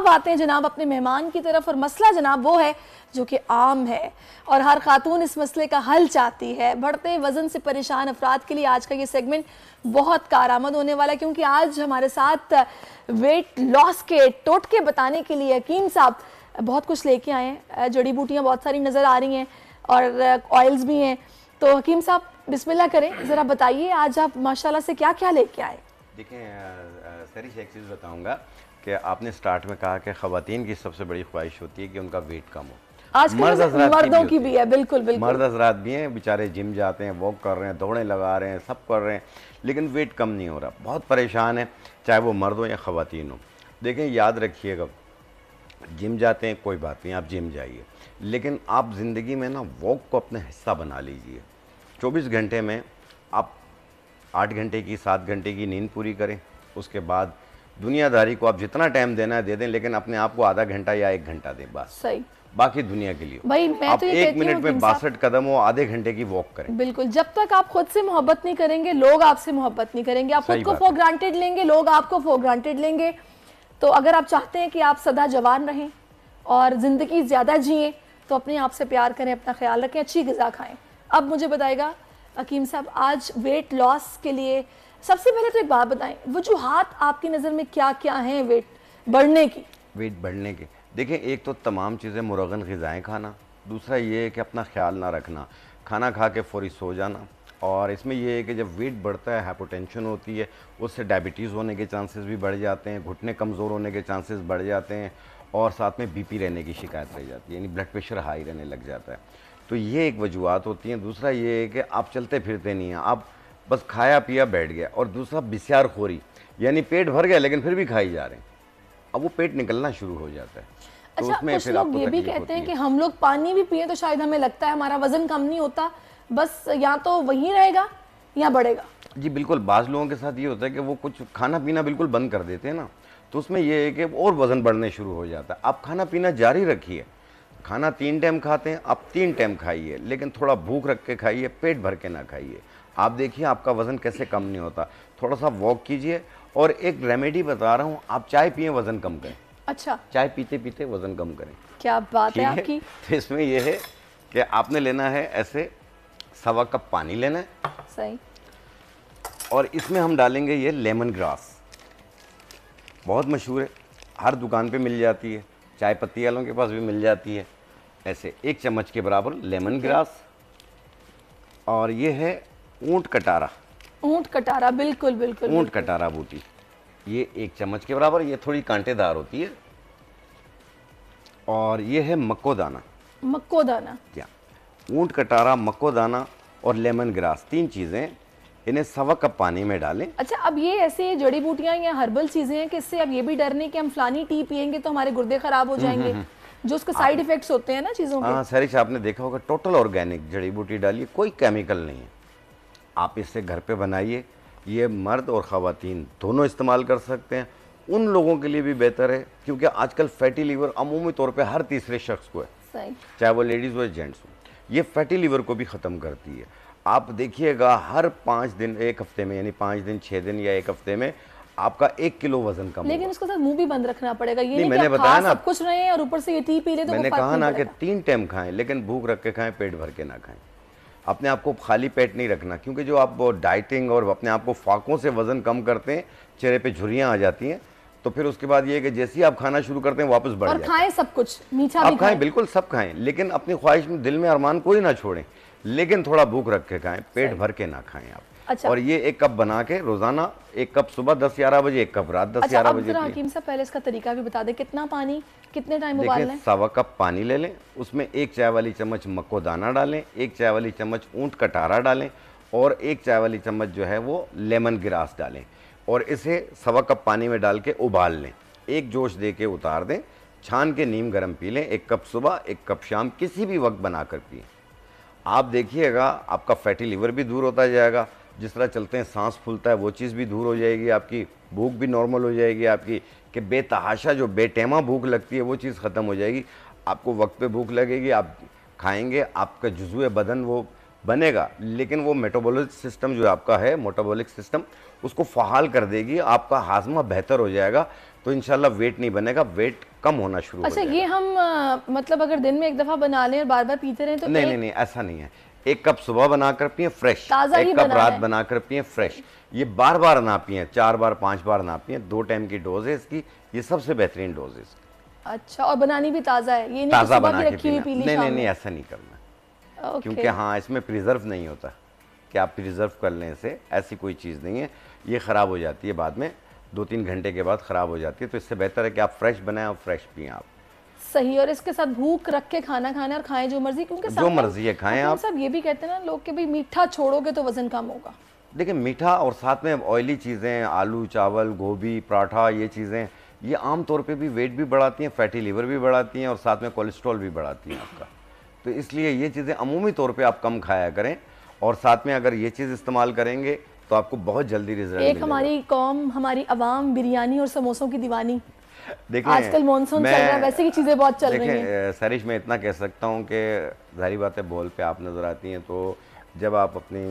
अब आते हैं जनाब अपने मेहमान की तरफ और मसला जनाब वो है जो कि आम है और हर खातून इस मसले का हल चाहती है बढ़ते वजन से परेशान अफराद के लिए आज का ये सेगमेंट बहुत कारआमद होने वाला है क्योंकि आज हमारे साथ वेट लॉस के टोटके बताने के लिए यकीम साहब बहुत कुछ लेके आए हैं जड़ी बूटियाँ बहुत सारी नज़र आ रही हैं और ऑयल्स भी हैं तो हकीम साहब बिस्मिल्लाह करें ज़रा बताइए आज आप माशाल्लाह से क्या क्या लेके आए देखें सर एक चीज़ बताऊँगा कि आपने स्टार्ट में कहा कि खातन की सबसे बड़ी ख्वाहिश होती है कि उनका वेट कम हो आज मर्द मर्दों की भी है बिल्कुल बिल्कुल मर्द हजरात भी हैं बेचारे जिम जाते हैं वॉक कर रहे हैं दौड़े लगा रहे हैं सब कर रहे हैं लेकिन वेट कम नहीं हो रहा बहुत परेशान है चाहे वो मर्द हो या खातन हो देखें याद रखिएगा जिम जाते हैं कोई बात नहीं आप जिम जाइए लेकिन आप ज़िंदगी में ना वॉक को अपना हिस्सा बना लीजिए 24 घंटे में आप आठ घंटे की सात घंटे की नींद पूरी करें उसके बाद दुनियादारी को आप जितना टाइम देना है दे दें लेकिन अपने आप को आधा घंटा या एक घंटा दें बस सही बाकी दुनिया के लिए भाई मैं आप तो एक मिनट में बासठ कदम हो आधे घंटे की वॉक करें बिल्कुल जब तक आप खुद से मोहब्बत नहीं करेंगे लोग आपसे मोहब्बत नहीं करेंगे आप खुद को फॉर ग्रांटेड लेंगे लोग आपको फॉर ग्रांटेड लेंगे तो अगर आप चाहते हैं कि आप सदा जवान रहें और ज़िंदगी ज़्यादा जिये तो अपने आप से प्यार करें अपना ख्याल रखें अच्छी गज़ा खाएं अब मुझे बताएगा अकीम साहब आज वेट लॉस के लिए सबसे पहले तो एक बात बताएं वजूहत आपकी नज़र में क्या क्या हैं वेट बढ़ने की वेट बढ़ने के देखें एक तो तमाम चीज़ें मुरगन गज़ाएँ खाना दूसरा ये है कि अपना ख्याल ना रखना खाना खा के फौरी सो जाना और इसमें यह है कि जब वेट बढ़ता है हाइपोटेंशन होती है उससे डायबिटीज़ होने के चांसेस भी बढ़ जाते हैं घुटने कमज़ोर होने के चांसेस बढ़ जाते हैं और साथ में बीपी रहने की शिकायत रह जाती है यानी ब्लड प्रेशर हाई रहने लग जाता है तो ये एक वजूहत होती हैं दूसरा ये है कि आप चलते फिरते नहीं हैं आप बस खाया पिया बैठ गया और दूसरा बिसार खोरी यानी पेट भर गया लेकिन फिर भी खाई जा रहे हैं अब वो पेट निकलना शुरू हो जाता है तो अच्छा, तो उसमें फिर लोग ये भी कहते हैं कि हम लोग पानी भी पिए तो शायद हमें लगता है हमारा वजन कम नहीं होता बस या तो वहीं रहेगा या बढ़ेगा जी बिल्कुल बाज लोगों के साथ ये होता है कि वो कुछ खाना पीना बिल्कुल बंद कर देते हैं ना तो उसमें यह है कि और वज़न बढ़ने शुरू हो जाता है आप खाना पीना जारी रखिए खाना तीन टाइम खाते हैं आप तीन टाइम खाइए लेकिन थोड़ा भूख रख के खाइए पेट भर के ना खाइए आप देखिए आपका वज़न कैसे कम नहीं होता थोड़ा सा वॉक कीजिए और एक रेमेडी बता रहा हूँ आप चाय पिए वज़न कम करें अच्छा चाय पीते पीते वज़न कम करें क्या बात है आपकी तो इसमें यह है कि आपने लेना है ऐसे सवा कप पानी लेना है सही और इसमें हम डालेंगे ये लेमन ग्रास बहुत मशहूर है हर दुकान पे मिल जाती है चाय पत्ती वालों के पास भी मिल जाती है ऐसे एक चम्मच के बराबर लेमन ग्रास और ये है ऊंट कटारा ऊंट कटारा बिल्कुल बिल्कुल ऊंट कटारा बूटी ये एक चम्मच के बराबर ये थोड़ी कांटेदार होती है और ये है मक्को दाना मक्को दाना क्या ऊंट कटारा मक्को दाना और लेमन ग्रास तीन चीज़ें इन्हें सवा कप पानी में डालें अच्छा अब ये ऐसे जड़ी बूटियां या हर्बल चीज़ें हैं कि इससे अब ये भी डर नहीं कि हम फलानी टी पियेंगे तो हमारे गुर्दे खराब हो हम्म, जाएंगे हम्म, हम्म। जो उसके साइड इफेक्ट्स होते हैं ना चीज़ों के हाँ सरिश आपने देखा होगा टोटल ऑर्गेनिक जड़ी बूटी डालिए कोई केमिकल नहीं है आप इसे घर पे बनाइए ये मर्द और ख़वातीन दोनों इस्तेमाल कर सकते हैं उन लोगों के लिए भी बेहतर है क्योंकि आजकल फैटी लीवर अमूमी तौर पे हर तीसरे शख्स को है चाहे वो लेडीज़ हो जेंट्स हो ये फैटी लीवर को भी ख़त्म करती है आप देखिएगा हर पाँच दिन एक हफ्ते में यानी पाँच दिन छः दिन या एक हफ्ते में आपका एक किलो वजन कम लेकिन उसके साथ मुंह भी बंद रखना पड़ेगा ये नहीं, नहीं मैंने बताया ना कुछ रहे और ऊपर से ये टी पी रहे तो मैंने कहा ना कि तीन टाइम खाएं लेकिन भूख रख के खाएं पेट भर के ना खाएं अपने आप को खाली पेट नहीं रखना क्योंकि जो आप डाइटिंग और अपने आप को फाकों से वज़न कम करते हैं चेहरे पे झुरियाँ आ जाती हैं तो फिर उसके बाद ये है कि जैसे ही आप खाना शुरू करते हैं वापस बढ़ और खाएं सब कुछ मीठा आप खाएं बिल्कुल सब खाएं लेकिन अपनी ख्वाहिश में दिल में अरमान कोई ना छोड़ें लेकिन थोड़ा भूख रख के खाएं पेट भर के ना खाएं आप अच्छा। और ये एक कप बना के रोजाना एक कप सुबह दस ग्यारह बजे एक कप रात अच्छा, दस ग्यारह बजे पहले इसका तरीका भी बता दें कितना पानी कितने टाइम उबाल सवा कप पानी ले लें उसमें एक चाय वाली चम्मच मक्को दाना डालें एक चाय वाली चम्मच ऊँट कटारा डालें और एक चाय वाली चम्मच जो है वो लेमन ग्रास डालें और इसे सवा कप पानी में डाल के उबाल लें एक जोश दे के उतार दें छान के नीम गर्म पी लें एक कप सुबह एक कप शाम किसी भी वक्त बना कर पिए आप देखिएगा आपका फैटी लीवर भी दूर होता जाएगा जिस तरह चलते हैं सांस फूलता है वो चीज़ भी दूर हो जाएगी आपकी भूख भी नॉर्मल हो जाएगी आपकी कि बेतहाशा जो बेटेमा भूख लगती है वो चीज़ ख़त्म हो जाएगी आपको वक्त पे भूख लगेगी आप खाएंगे आपका जुजुए बदन वो बनेगा लेकिन वो मेटाबॉलिक सिस्टम जो आपका है मेटाबॉलिक सिस्टम उसको फहाल कर देगी आपका हाजमा बेहतर हो जाएगा तो इनशाला वेट नहीं बनेगा वेट कम होना शुरू अच्छा हो ये हम आ, मतलब अगर दिन में एक दफ़ा बना लें और बार बार पीते रहें तो नहीं नहीं नहीं ऐसा नहीं है एक कप सुबह बनाकर पिए फ्रेश एक कप रात बनाकर पिए फ्रेश ये बार बार ना पिए चार बार पांच बार ना पिए दो टाइम की डोज है इसकी ये सबसे बेहतरीन डोज है इसकी अच्छा और बनानी भी ताज़ा है ये नहीं ताज़ा बना के पीना पी नहीं नहीं नहीं ऐसा नहीं करना क्योंकि हाँ इसमें प्रिजर्व नहीं होता कि आप प्रिजर्व कर लें इसे ऐसी कोई चीज़ नहीं है ये ख़राब हो जाती है बाद में दो तीन घंटे के बाद ख़राब हो जाती है तो इससे बेहतर है कि आप फ्रेश बनाएं और फ्रेश पिए आप सही और इसके साथ भूख रख के खाना खाना और खाएं जो मर्जी क्योंकि जो मर्जी है खाएं आप सब ये भी कहते हैं ना लोग कि भाई मीठा छोड़ोगे तो वजन कम होगा देखिए मीठा और साथ में ऑयली चीज़ें आलू चावल गोभी पराठा ये चीज़ें ये आम तौर पे भी वेट भी बढ़ाती हैं फैटी लीवर भी बढ़ाती हैं और साथ में कोलेस्ट्रॉल भी बढ़ाती हैं आपका तो इसलिए ये चीज़ें अमूमी तौर पर आप कम खाया करें और साथ में अगर ये चीज़ इस्तेमाल करेंगे तो आपको बहुत जल्दी रिजल्ट एक हमारी कौम हमारी आवाम बिरयानी और समोसों की दीवानी देखिए आजकल मॉनसून चल रहा है वैसे की चीजें बहुत चल रही हैं सरिश मैं इतना कह सकता हूँ कि जारी बातें बॉल पे आप नजर आती हैं तो जब आप अपनी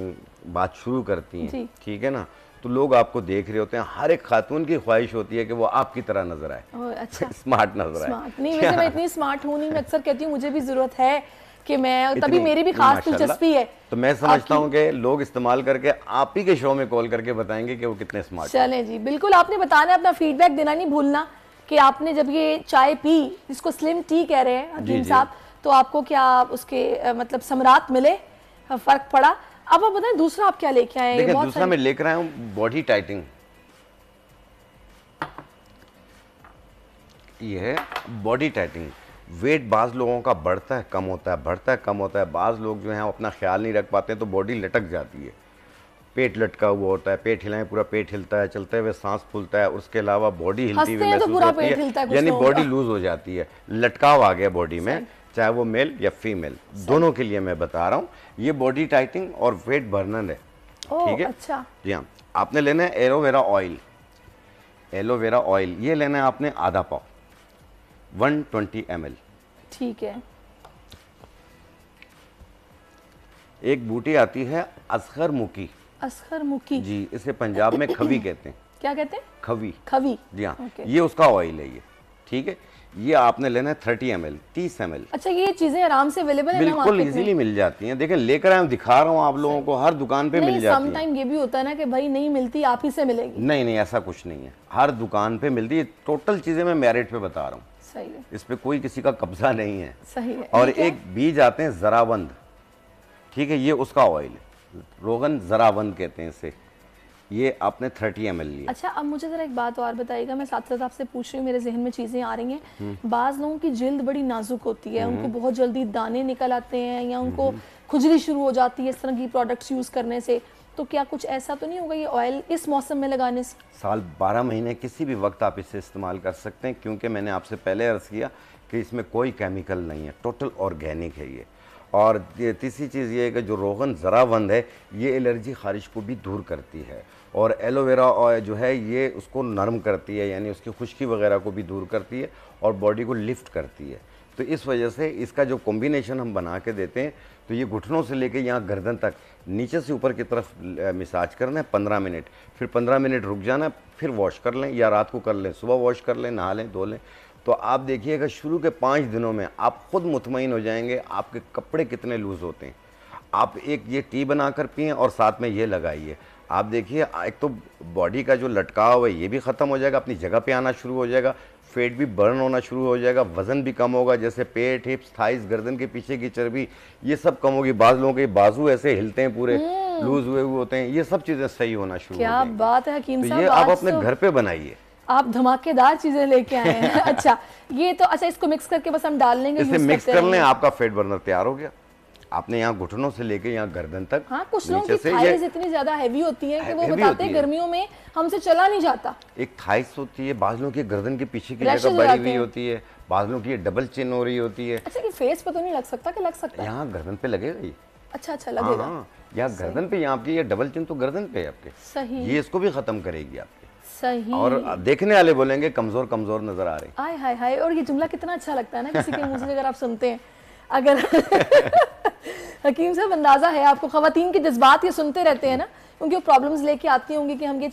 बात शुरू करती हैं ठीक है ना तो लोग आपको देख रहे होते हैं हर एक खातून की ख्वाहिश होती है कि वो आपकी तरह नजर आए अच्छा स्मार्ट नजर आए नहीं वैसे मैं इतनी स्मार्ट हूँ नहीं मैं अक्सर कहती हूँ मुझे भी जरूरत है कि मैं तभी मेरी भी खास दिलचस्पी है तो मैं समझता हूँ कि लोग इस्तेमाल करके आप ही के शो में कॉल करके बताएंगे कि वो कितने स्मार्ट चले जी बिल्कुल आपने बताना अपना फीडबैक देना नहीं भूलना कि आपने जब ये चाय पी जिसको स्लिम टी कह रहे हैं हकीम साहब तो आपको क्या उसके मतलब सम्राट मिले फर्क पड़ा अब आप बताएं दूसरा आप क्या लेके आए हैं दूसरा मैं लेकर आया हूँ बॉडी टाइटिंग ये है बॉडी टाइटिंग वेट बाज़ लोगों का बढ़ता है कम होता है बढ़ता है कम होता है बाज़ लोग जो हैं अपना ख्याल नहीं रख पाते तो बॉडी लटक जाती है पेट लटका हुआ होता है पेट हिलाएं पूरा पेट हिलता है चलते हुए सांस फूलता है उसके अलावा बॉडी हिलती हुई तो महसूस होती है यानी बॉडी लूज हो जाती है लटकाव आ गया बॉडी में चाहे वो मेल या फीमेल दोनों के लिए मैं बता रहा हूँ ये बॉडी टाइटिंग और वेट बर्नर है ठीक है अच्छा जी हाँ आपने लेना है एलोवेरा ऑयल एलोवेरा ऑयल ये लेना है आपने आधा पाव 120 ट्वेंटी ठीक है एक बूटी आती है असगर मुखी असखर मुखी जी इसे पंजाब में खवी कहते हैं क्या कहते हैं खवी खवी जी हाँ ये उसका ऑयल है ये ठीक है ये आपने लेना है थर्टी एम एल तीस एम एल अच्छा ये चीजें आराम से अवेलेबल है बिल्कुल इजीली मिल जाती हैं देखें लेकर आए दिखा रहा हूँ आप लोगों को हर दुकान पे मिल जाती है टाइम ये भी होता है ना कि भाई नहीं मिलती आप ही से मिलेगी नहीं नहीं ऐसा कुछ नहीं है हर दुकान पे मिलती है टोटल चीजें मैं मेरिट पे बता रहा हूँ सही है इस पे कोई किसी का कब्जा नहीं है सही है और एक बीज आते हैं जराबंद ठीक है ये उसका ऑयल है रोगन जरावन कहते हैं इसे ये आपने थर्टी एम एल लिया अच्छा अब मुझे ज़रा एक बात और बताइएगा मैं साथ साथ आपसे पूछ रही हूँ मेरे जहन में चीज़ें आ रही हैं हम्म। बाज़ लोगों की जिल्द बड़ी नाजुक होती है उनको हम्म। बहुत जल्दी दाने निकल आते हैं या उनको हम्म। खुजली शुरू हो जाती है इस तरह की प्रोडक्ट्स यूज़ करने से तो क्या कुछ ऐसा तो नहीं होगा ये ऑयल इस मौसम में लगाने से साल बारह महीने किसी भी वक्त आप इसे इस्तेमाल कर सकते हैं क्योंकि मैंने आपसे पहले अर्ज़ किया कि इसमें कोई केमिकल नहीं है टोटल ऑर्गेनिक है ये और तीसरी चीज़ ये है कि जो रोगन ज़राबंद है ये एलर्जी खारिश को भी दूर करती है और एलोवेरा ऑयल जो है ये उसको नरम करती है यानी उसकी खुश्की वगैरह को भी दूर करती है और बॉडी को लिफ्ट करती है तो इस वजह से इसका जो कॉम्बिनेशन हम बना के देते हैं तो ये घुटनों से लेके यहाँ गर्दन तक नीचे से ऊपर की तरफ मिसाज करना है पंद्रह मिनट फिर पंद्रह मिनट रुक जाना फिर वॉश कर लें या रात को कर लें सुबह वॉश कर लें नहा लें धो लें तो आप देखिएगा शुरू के पाँच दिनों में आप ख़ुद मुतमिन हो जाएंगे आपके कपड़े कितने लूज़ होते हैं आप एक ये टी बना कर पिए और साथ में ये लगाइए आप देखिए एक तो बॉडी का जो लटकाव है ये भी ख़त्म हो जाएगा अपनी जगह पे आना शुरू हो जाएगा फेट भी बर्न होना शुरू हो जाएगा वज़न भी कम होगा जैसे पेट हिप्स थाइस गर्दन के पीछे की चर्बी ये सब कम होगी बाज लोगों के बाजू ऐसे हिलते हैं पूरे हम्म। लूज हुए हुए होते हैं ये सब चीज़ें सही होना शुरू क्या हो बात है तो ये आप अपने तो घर पर बनाइए आप धमाकेदार चीजें लेके आए हैं अच्छा ये तो अच्छा इसको मिक्स करके बस हम डाल लेंगे इसे मिक्स कर लें आपका फेट बर्नर तैयार हो गया आपने यहाँ घुटनों से लेके यहाँ गर्दन तक हाँ कुछ लोगों की थाइस इतनी ज्यादा हैवी होती है कि वो बताते हैं गर्मियों में हमसे चला नहीं जाता एक थाइस होती है बाजलों की गर्दन के पीछे की जगह बड़ी हुई होती है बाजलों की डबल चिन हो रही होती है अच्छा कि फेस पे तो नहीं लग सकता कि लग सकता यहाँ गर्दन पे लगेगा ये अच्छा अच्छा लगेगा हाँ, हाँ, यहाँ गर्दन पे यहाँ आपकी ये डबल चिन तो गर्दन पे है आपके सही ये इसको भी खत्म करेगी आप सही और देखने वाले बोलेंगे कमजोर कमजोर नजर आ रहे हाय हाय हाय और ये जुमला कितना अच्छा लगता है ना किसी के मुंह से अगर आप सुनते हैं अगर हकीम साहब अंदाजा है आपको खातन के जज्बात ये सुनते रहते हैं ना उनकी प्रॉब्लम्स लेके आती होंगी कि हम ये